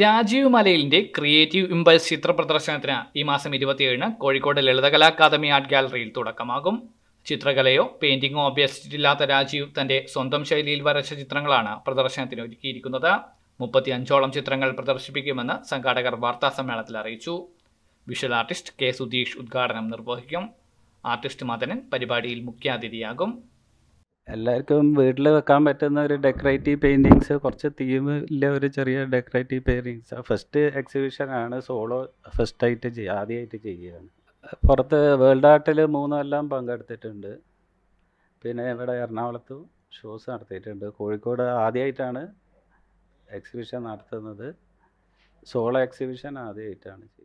രാജീവ് മലയിലിൻ്റെ creative impulse ചിത്ര പ്രദർശനത്തിന് ഈ മാസം ഇരുപത്തിയേഴിന് കോഴിക്കോട് ലളിതകലാ അക്കാദമി ആർട്ട് ഗാലറിയിൽ തുടക്കമാകും ചിത്രകലയോ പെയിന്റിങ്ങോ അഭ്യസിച്ചിട്ടില്ലാത്ത രാജീവ് തൻ്റെ സ്വന്തം ശൈലിയിൽ വരച്ച ചിത്രങ്ങളാണ് പ്രദർശനത്തിന് ഒരുക്കിയിരിക്കുന്നത് മുപ്പത്തി അഞ്ചോളം ചിത്രങ്ങൾ പ്രദർശിപ്പിക്കുമെന്ന് സംഘാടകർ വാർത്താ സമ്മേളനത്തിൽ അറിയിച്ചു വിഷ്വൽ ആർട്ടിസ്റ്റ് കെ സുധീഷ് ഉദ്ഘാടനം നിർവഹിക്കും ആർട്ടിസ്റ്റ് മദനൻ പരിപാടിയിൽ മുഖ്യാതിഥിയാകും എല്ലാവർക്കും വീട്ടിൽ വെക്കാൻ പറ്റുന്ന ഒരു ഡെക്കറേറ്റീവ് പെയിൻറ്റിങ്സ് കുറച്ച് തീമില്ല ഒരു ചെറിയ ഡെക്കറേറ്റീവ് പെയിൻറ്റിങ്സ് ഫസ്റ്റ് എക്സിബിഷനാണ് സോളോ ഫസ്റ്റായിട്ട് ചെയ്യുക ആദ്യമായിട്ട് ചെയ്യുകയാണ് പുറത്ത് വേൾഡ് ആർട്ടിൽ മൂന്നെല്ലാം പങ്കെടുത്തിട്ടുണ്ട് പിന്നെ ഇവിടെ എറണാകുളത്തും ഷോസ് നടത്തിയിട്ടുണ്ട് കോഴിക്കോട് ആദ്യമായിട്ടാണ് എക്സിബിഷൻ നടത്തുന്നത് സോളോ എക്സിബിഷൻ ആദ്യമായിട്ടാണ് ചെയ്യുന്നത്